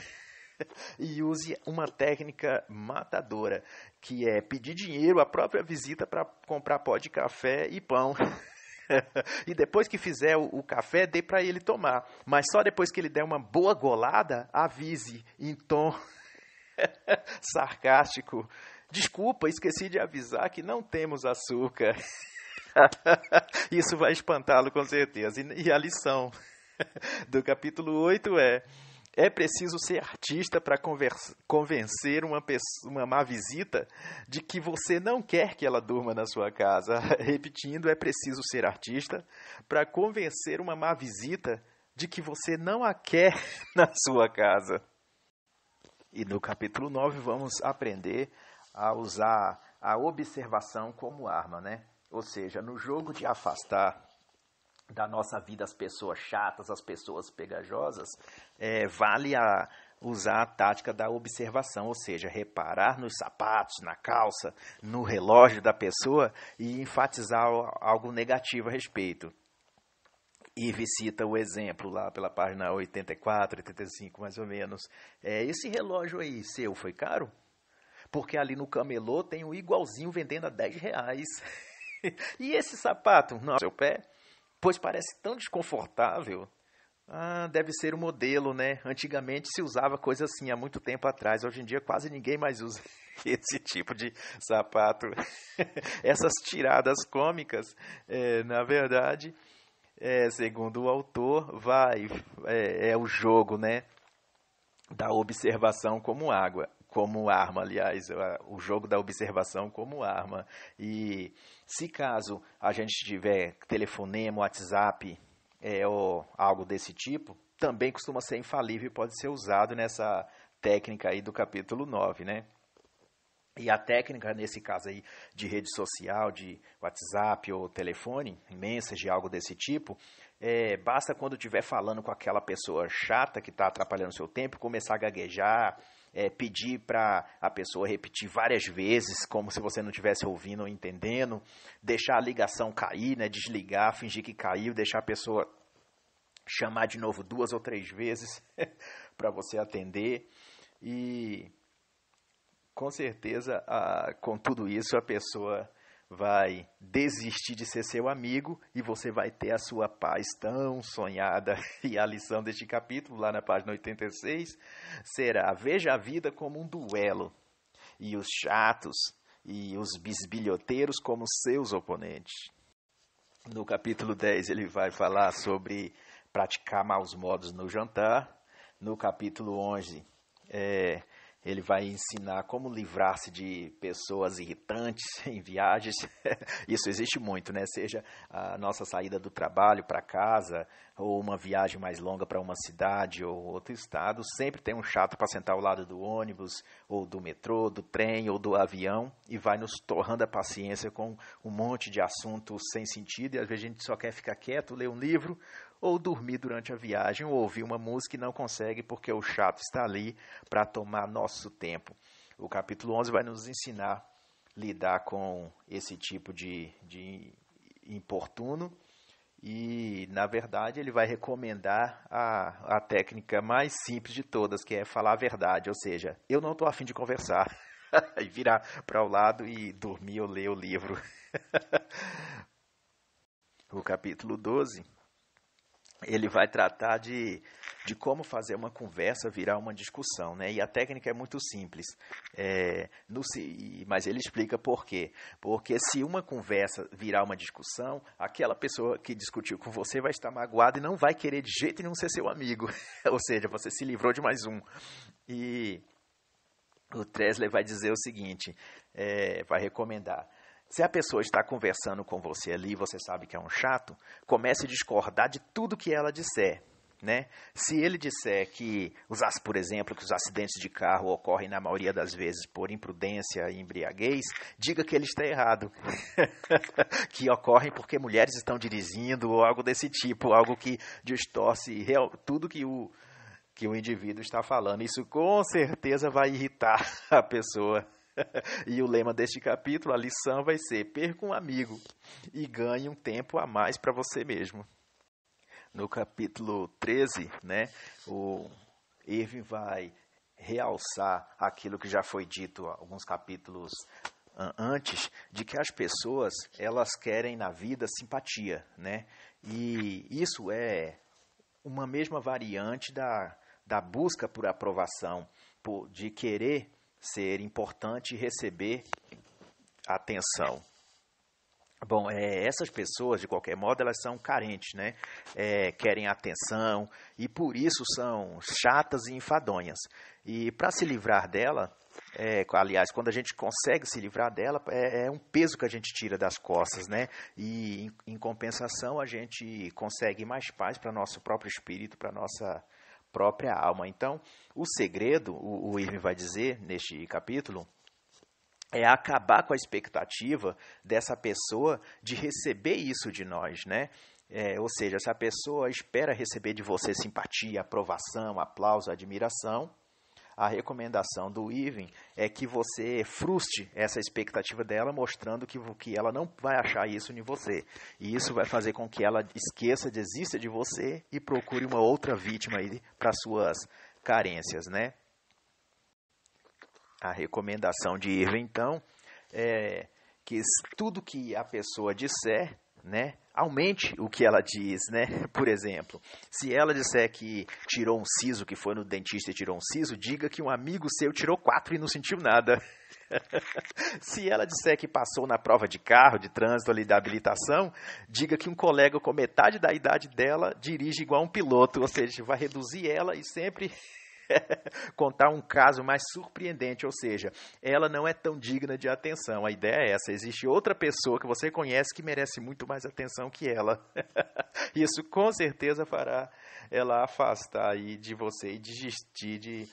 e use uma técnica matadora, que é pedir dinheiro à própria visita para comprar pó de café e pão. e depois que fizer o, café, dê para ele tomar. Mas só depois que ele der uma boa golada, avise em tom sarcástico. Desculpa, esqueci de avisar que não temos açúcar. Isso vai espantá-lo com certeza. E, a lição do capítulo 8 é: é preciso ser artista para convencer uma, pessoa, uma má visita de que você não quer que ela durma na sua casa. Repetindo, é preciso ser artista para convencer uma má visita de que você não a quer na sua casa. E no capítulo 9 vamos aprender a usar a observação como arma, né? Ou seja, no jogo de afastar da nossa vida as pessoas chatas, as pessoas pegajosas, é, vale a usar a tática da observação, ou seja, reparar nos sapatos, na calça, no relógio da pessoa e enfatizar algo negativo a respeito. e visita o exemplo lá pela página 84, 85, mais ou menos. É, esse relógio aí seu foi caro? Porque ali no camelô tem um igualzinho vendendo a 10 reais. e esse sapato? Não, seu pé? pois parece tão desconfortável. Ah, deve ser o modelo, né? Antigamente se usava coisa assim há muito tempo atrás. Hoje em dia quase ninguém mais usa esse tipo de sapato. Essas tiradas cômicas, é, na verdade, é, segundo o autor, vai é, é, o jogo, né? Da observação como água, como arma, aliás, é, o jogo da observação como arma e se caso a gente tiver telefonema, WhatsApp é, ou algo desse tipo, também costuma ser infalível e pode ser usado nessa técnica aí do capítulo 9, né? E a técnica, nesse caso aí, de rede social, de WhatsApp ou telefone, message, algo desse tipo, é, basta quando estiver falando com aquela pessoa chata que está atrapalhando o seu tempo, começar a gaguejar, é, pedir para a pessoa repetir várias vezes, como se você não estivesse ouvindo ou entendendo, deixar a ligação cair, né, desligar, fingir que caiu, deixar a pessoa chamar de novo duas ou três vezes para você atender. E com certeza, a, com tudo isso, a pessoa vai desistir de ser seu amigo e você vai ter a sua paz tão sonhada. E a lição deste capítulo, lá na página 86, será: veja a vida como um duelo e os chatos e os bisbilhoteiros como seus oponentes. No capítulo 10, ele vai falar sobre praticar maus modos no jantar. No capítulo 11, é, ele vai ensinar como livrar-se de pessoas irritantes em viagens. Isso existe muito, né? Seja a nossa saída do trabalho para casa, ou uma viagem mais longa para uma cidade ou outro estado, sempre tem um chato para sentar ao lado do ônibus, ou do metrô, do trem, ou do avião, e vai nos torrando a paciência com um monte de assuntos sem sentido, e às vezes a gente só quer ficar quieto, ler um livro, ou dormir durante a viagem, ou ouvir uma música e não consegue porque o chato está ali para tomar nosso tempo. O capítulo 11 vai nos ensinar a lidar com esse tipo de, de importuno e, na verdade, ele vai recomendar a, a técnica mais simples de todas, que é falar a verdade, ou seja, eu não estou afim de conversar. e virar para o lado e dormir ou ler o livro. o capítulo 12 ele vai tratar de, de como fazer uma conversa virar uma discussão, né? E a técnica é muito simples, é, no, mas ele explica por quê. Porque se uma conversa virar uma discussão, aquela pessoa que discutiu com você vai estar magoada e não vai querer de jeito nenhum ser seu amigo. Ou seja, você se livrou de mais um. E o Tresler vai dizer o seguinte, é, vai recomendar se a pessoa está conversando com você ali e você sabe que é um chato, comece a discordar de tudo que ela disser. Né? Se ele disser que, usasse, por exemplo, que os acidentes de carro ocorrem na maioria das vezes por imprudência e embriaguez, diga que ele está errado. que ocorrem porque mulheres estão dirigindo ou algo desse tipo, algo que distorce real, tudo que o, que o indivíduo está falando. Isso com certeza vai irritar a pessoa. e o lema deste capítulo, a lição vai ser: perca um amigo e ganhe um tempo a mais para você mesmo. No capítulo 13, né, o Irving vai realçar aquilo que já foi dito alguns capítulos antes de que as pessoas elas querem na vida simpatia, né? E isso é uma mesma variante da, da busca por aprovação, por, de querer ser importante receber atenção. Bom, é, essas pessoas, de qualquer modo, elas são carentes, né? É, querem atenção e por isso são chatas e enfadonhas. E para se livrar dela, é, aliás, quando a gente consegue se livrar dela, é, é, um peso que a gente tira das costas, né? E em, em compensação, a gente consegue mais paz para nosso próprio espírito, para nossa própria alma. Então, o segredo, o, o Irving vai dizer neste capítulo, é acabar com a expectativa dessa pessoa de receber isso de nós, né? É, ou seja, se a pessoa espera receber de você simpatia, aprovação, aplauso, admiração, a recomendação do Ivan é que você frustre essa expectativa dela, mostrando que, que ela não vai achar isso em você. E isso vai fazer com que ela esqueça, desista de você e procure uma outra vítima aí para suas carências, né? A recomendação de Ivan, então, é que tudo que a pessoa disser né? Aumente o que ela diz, né? Por exemplo, se ela disser que tirou um siso, que foi no dentista e tirou um siso, diga que um amigo seu tirou quatro e não sentiu nada. se ela disser que passou na prova de carro, de trânsito ali da habilitação, diga que um colega com metade da idade dela dirige igual um piloto, ou seja, vai reduzir ela e sempre contar um caso mais surpreendente, ou seja, ela não é tão digna de atenção. A ideia é essa: existe outra pessoa que você conhece que merece muito mais atenção que ela. Isso com certeza fará ela afastar aí de você e desistir de,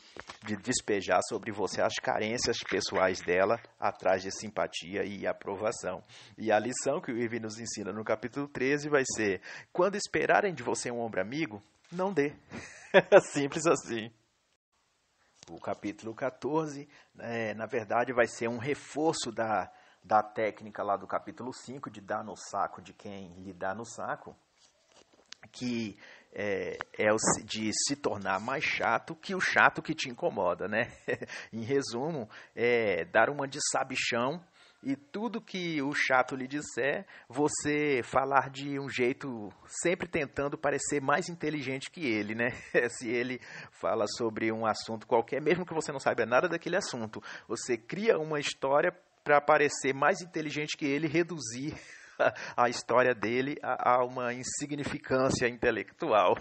de despejar sobre você as carências pessoais dela atrás de simpatia e aprovação. E a lição que o Ivy nos ensina no capítulo 13 vai ser: quando esperarem de você um ombro amigo, não dê. Simples assim o capítulo 14, é, né, na verdade, vai ser um reforço da, da técnica lá do capítulo 5, de dar no saco de quem lhe dá no saco, que é, é o, de se tornar mais chato que o chato que te incomoda, né? em resumo, é dar uma de sabichão e tudo que o chato lhe disser, você falar de um jeito sempre tentando parecer mais inteligente que ele, né? Se ele fala sobre um assunto qualquer, mesmo que você não saiba nada daquele assunto, você cria uma história para parecer mais inteligente que ele, reduzir a história dele a uma insignificância intelectual.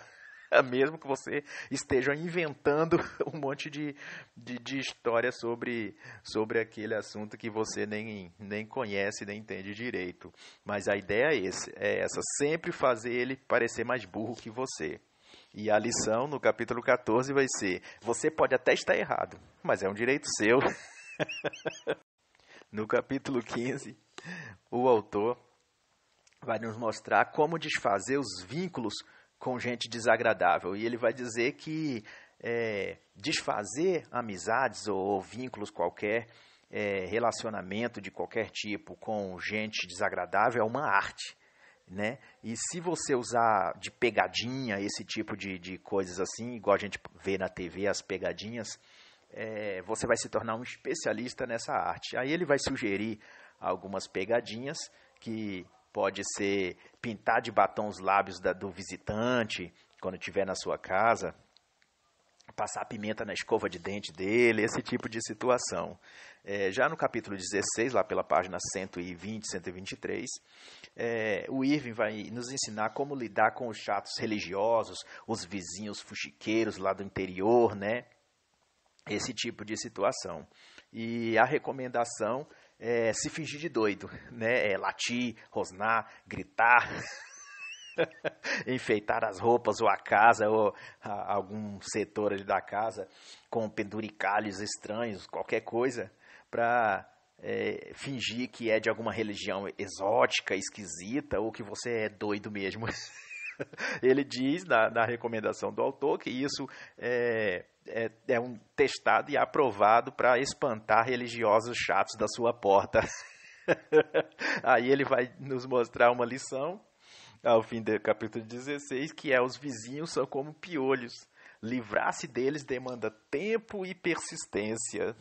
mesmo que você esteja inventando um monte de, de, de, história sobre, sobre aquele assunto que você nem, nem conhece, nem entende direito. Mas a ideia é, esse, é essa, sempre fazer ele parecer mais burro que você. E a lição no capítulo 14 vai ser: você pode até estar errado, mas é um direito seu. no capítulo 15, o autor vai nos mostrar como desfazer os vínculos com gente desagradável. E ele vai dizer que é, desfazer amizades ou, ou vínculos qualquer, é, relacionamento de qualquer tipo com gente desagradável é uma arte. Né? E se você usar de pegadinha esse tipo de, de coisas assim, igual a gente vê na TV as pegadinhas, é, você vai se tornar um especialista nessa arte. Aí ele vai sugerir algumas pegadinhas que pode ser pintar de batom os lábios da, do visitante quando estiver na sua casa, passar pimenta na escova de dente dele, esse tipo de situação. É, já no capítulo 16, lá pela página 120, 123, é, o Irving vai nos ensinar como lidar com os chatos religiosos, os vizinhos fuxiqueiros lá do interior, né? Esse tipo de situação. E a recomendação é, se fingir de doido, né? É, latir, rosnar, gritar, enfeitar as roupas ou a casa ou a, algum setor ali da casa com penduricalhos estranhos, qualquer coisa, para é, fingir que é de alguma religião exótica, esquisita ou que você é doido mesmo. Ele diz na, na, recomendação do autor que isso é, é, é um testado e aprovado para espantar religiosos chatos da sua porta. Aí ele vai nos mostrar uma lição ao fim do capítulo 16, que é os vizinhos são como piolhos. Livrar-se deles demanda tempo e persistência.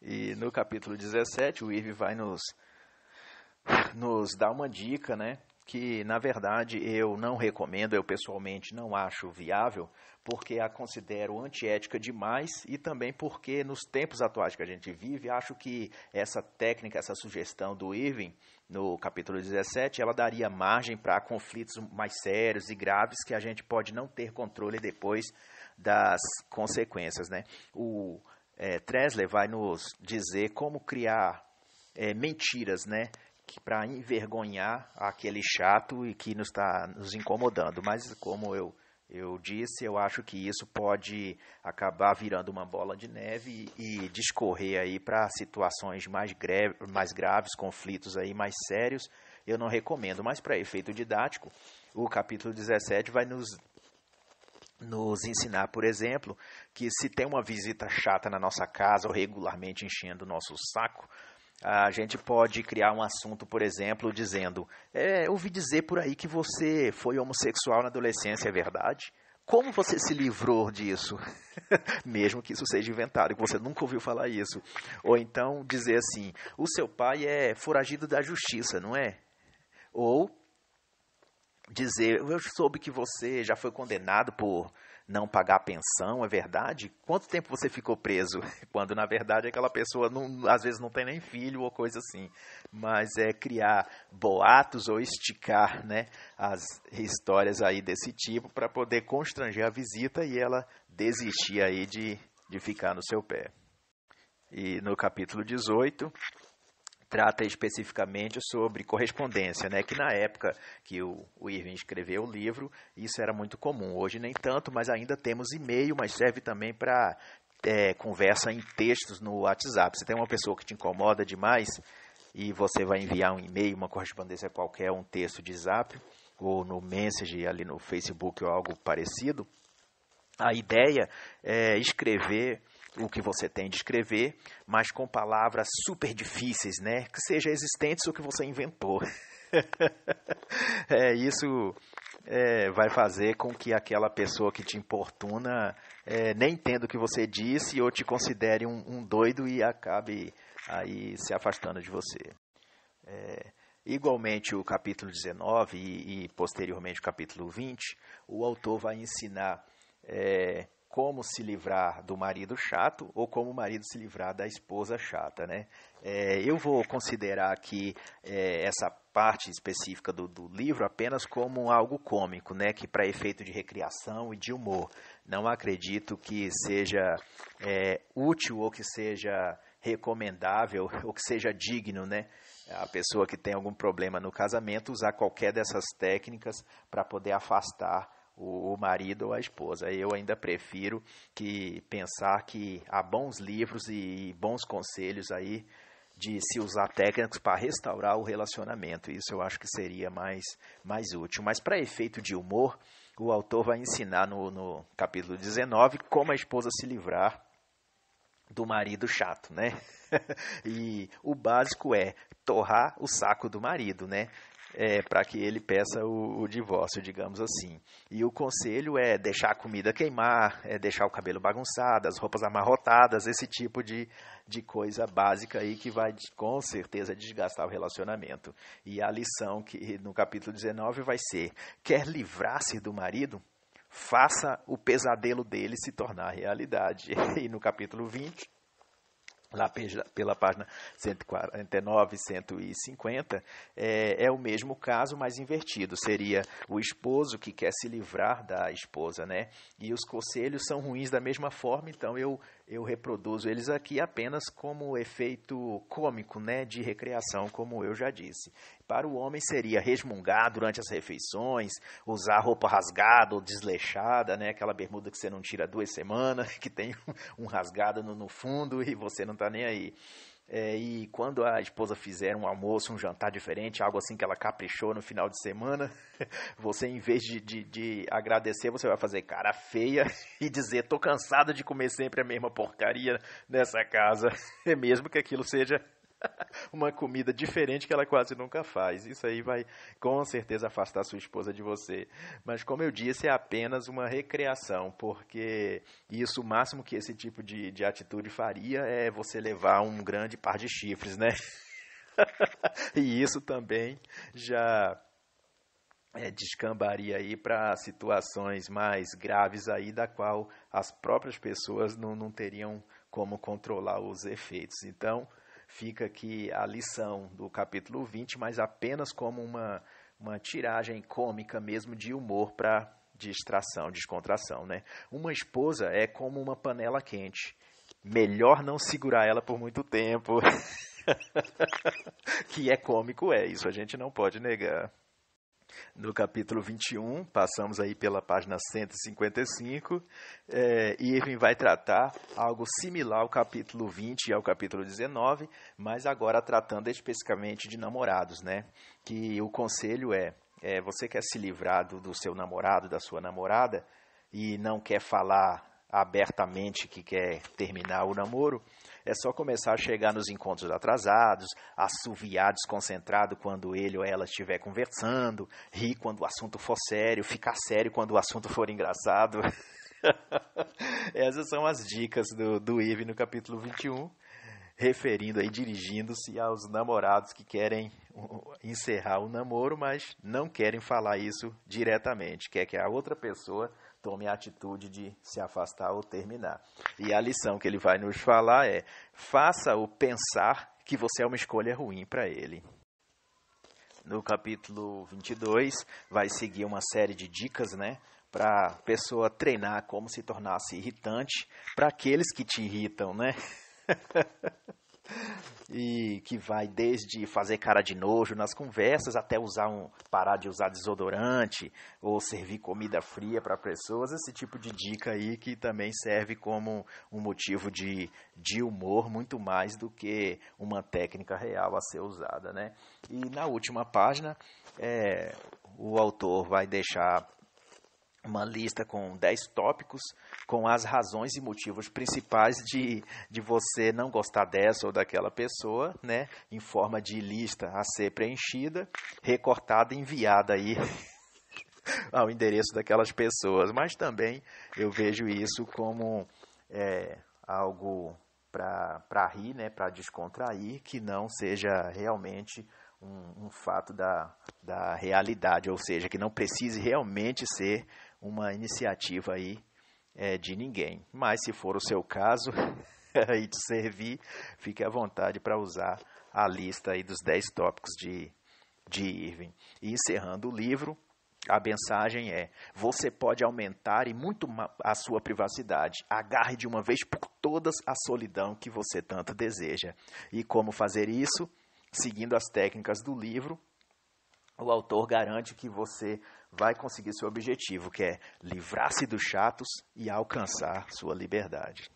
E no capítulo 17, o Irve vai nos, nos dar uma dica, né? que, na verdade, eu não recomendo, eu pessoalmente não acho viável, porque a considero antiética demais e também porque, nos tempos atuais que a gente vive, acho que essa técnica, essa sugestão do Irving, no capítulo 17, ela daria margem para conflitos mais sérios e graves que a gente pode não ter controle depois das consequências. Né? O é, Tresler vai nos dizer como criar é, mentiras, né? que para envergonhar aquele chato e que nos está nos incomodando. Mas como eu eu disse, eu acho que isso pode acabar virando uma bola de neve e, e discorrer aí para situações mais, greve, mais graves, conflitos aí mais sérios. Eu não recomendo, mas para efeito didático, o capítulo 17 vai nos nos ensinar, por exemplo, que se tem uma visita chata na nossa casa ou regularmente enchendo o nosso saco, a gente pode criar um assunto, por exemplo, dizendo: é, ouvi dizer por aí que você foi homossexual na adolescência, é verdade? Como você se livrou disso? Mesmo que isso seja inventado, que você nunca ouviu falar isso. Ou então dizer assim: o seu pai é foragido da justiça, não é? Ou dizer, eu soube que você já foi condenado por não pagar a pensão, é verdade? Quanto tempo você ficou preso? Quando na verdade aquela pessoa não, às vezes não tem nem filho ou coisa assim, mas é criar boatos ou esticar, né, as histórias aí desse tipo para poder constranger a visita e ela desistir aí de de ficar no seu pé. E no capítulo 18, trata especificamente sobre correspondência, né? que na época que o, o Irving escreveu o livro, isso era muito comum. Hoje nem tanto, mas ainda temos e-mail, mas serve também para é, conversa em textos no WhatsApp. Se tem uma pessoa que te incomoda demais e você vai enviar um e-mail, uma correspondência qualquer, um texto de zap, ou no Message, ali no Facebook ou algo parecido, a ideia é escrever o que você tem de escrever, mas com palavras super difíceis, né? Que sejam existentes ou que você inventou. é, isso é, vai fazer com que aquela pessoa que te importuna é, nem entenda o que você disse ou te considere um, um doido e acabe aí se afastando de você. É, igualmente o capítulo 19 e, e, posteriormente o capítulo 20, o autor vai ensinar é, como se livrar do marido chato ou como o marido se livrar da esposa chata, né? É, eu vou considerar aqui é, essa parte específica do, do, livro apenas como algo cômico, né? Que para efeito de recriação e de humor, não acredito que seja é, útil ou que seja recomendável ou que seja digno, né? A pessoa que tem algum problema no casamento usar qualquer dessas técnicas para poder afastar o, marido ou a esposa. Eu ainda prefiro que pensar que há bons livros e bons conselhos aí de se usar técnicas para restaurar o relacionamento. Isso eu acho que seria mais, mais útil. Mas para efeito de humor, o autor vai ensinar no, no capítulo 19 como a esposa se livrar do marido chato, né? e o básico é torrar o saco do marido, né? é, para que ele peça o, o, divórcio, digamos assim. E o conselho é deixar a comida queimar, é deixar o cabelo bagunçado, as roupas amarrotadas, esse tipo de, de coisa básica aí que vai com certeza desgastar o relacionamento. E a lição que no capítulo 19 vai ser: quer livrar-se do marido? Faça o pesadelo dele se tornar realidade. E no capítulo 20, lá pela página 149 e 150, é, é o mesmo caso, mas invertido. Seria o esposo que quer se livrar da esposa, né? E os conselhos são ruins da mesma forma, então eu, eu reproduzo eles aqui apenas como efeito cômico, né, de recreação, como eu já disse. Para o homem seria resmungar durante as refeições, usar roupa rasgada ou desleixada, né, aquela bermuda que você não tira duas semanas, que tem um rasgado no, no fundo e você não está nem aí. É, e quando a esposa fizer um almoço, um jantar diferente, algo assim que ela caprichou no final de semana, você em vez de, de, de agradecer, você vai fazer cara feia e dizer: tô cansado de comer sempre a mesma porcaria nessa casa, mesmo que aquilo seja uma comida diferente que ela quase nunca faz. Isso aí vai com certeza afastar sua esposa de você. Mas como eu disse, é apenas uma recreação, porque isso o máximo que esse tipo de, de atitude faria é você levar um grande par de chifres, né? e isso também já é, descambaria aí para situações mais graves aí, da qual as próprias pessoas não, não teriam como controlar os efeitos. Então, fica aqui a lição do capítulo 20, mas apenas como uma, uma tiragem cômica mesmo de humor para distração, descontração. Né? Uma esposa é como uma panela quente. Melhor não segurar ela por muito tempo. que é cômico, é isso, a gente não pode negar no capítulo 21, passamos aí pela página 155, é, eh, e Irving vai tratar algo similar ao capítulo 20 e ao capítulo 19, mas agora tratando especificamente de namorados, né? Que o conselho é, é você quer se livrar do, do seu namorado, da sua namorada, e não quer falar abertamente que quer terminar o namoro, é só começar a chegar nos encontros atrasados, assoviar desconcentrado quando ele ou ela estiver conversando, rir quando o assunto for sério, ficar sério quando o assunto for engraçado. Essas são as dicas do, do Ive no capítulo 21, referindo aí, dirigindo-se aos namorados que querem encerrar o namoro, mas não querem falar isso diretamente, quer que a outra pessoa tome a atitude de se afastar ou terminar. E a lição que ele vai nos falar é: faça-o pensar que você é uma escolha ruim para ele. No capítulo 22, vai seguir uma série de dicas, né? Para a pessoa treinar como se tornasse irritante para aqueles que te irritam, né? e que vai desde fazer cara de nojo nas conversas até usar um parar de usar desodorante ou servir comida fria para pessoas, esse tipo de dica aí que também serve como um motivo de, de humor muito mais do que uma técnica real a ser usada, né? E na última página é, o autor vai deixar uma lista com 10 tópicos com as razões e motivos principais de, de você não gostar dessa ou daquela pessoa, né? Em forma de lista a ser preenchida, recortada e enviada aí ao endereço daquelas pessoas. Mas também eu vejo isso como é, algo para rir, né? Para descontrair, que não seja realmente um, um fato da, da realidade, ou seja, que não precise realmente ser uma iniciativa aí é, de ninguém. Mas se for o seu caso e te servir, fique à vontade para usar a lista aí dos 10 tópicos de, de Irving. E encerrando o livro, a mensagem é: você pode aumentar e muito a sua privacidade. Agarre de uma vez por todas a solidão que você tanto deseja. E como fazer isso? Seguindo as técnicas do livro, o autor garante que você vai conseguir seu objetivo, que é livrar-se dos chatos e alcançar sua liberdade.